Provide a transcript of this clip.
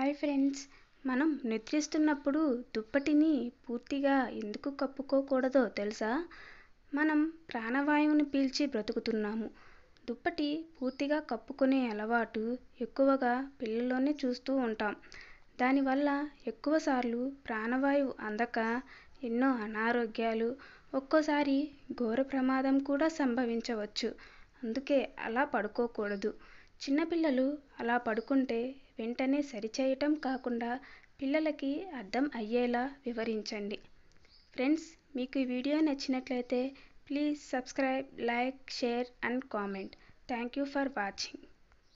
hi friends మనం నిద్రిస్తున్నప్పుడు దుప్పటిని పూర్తిగా ఎందుకు కప్పుకోకూడదో తెలుసా మనం ప్రాణవాయువుని పీల్చి బ్రతుకుతున్నాము దుప్పటి పూర్తిగా కప్పుకునే అలవాటు ఎక్కువగా పిల్లల్లోనే చూస్తూ ఉంటాం దానివల్ల ఎక్కువసార్లు ప్రాణవాయువు అందక ఎన్నో అనారోగ్యాలు ఒక్కోసారి ఘోర ప్రమాదం కూడా సంభవించవచ్చు అందుకే అలా పడుకోకూడదు చిన్నపిల్లలు అలా పడుకుంటే వెంటనే సరిచేయటం కాకుండా పిల్లలకి అర్థం అయ్యేలా వివరించండి ఫ్రెండ్స్ మీకు ఈ వీడియో నచ్చినట్లయితే please subscribe like share and comment thank you for watching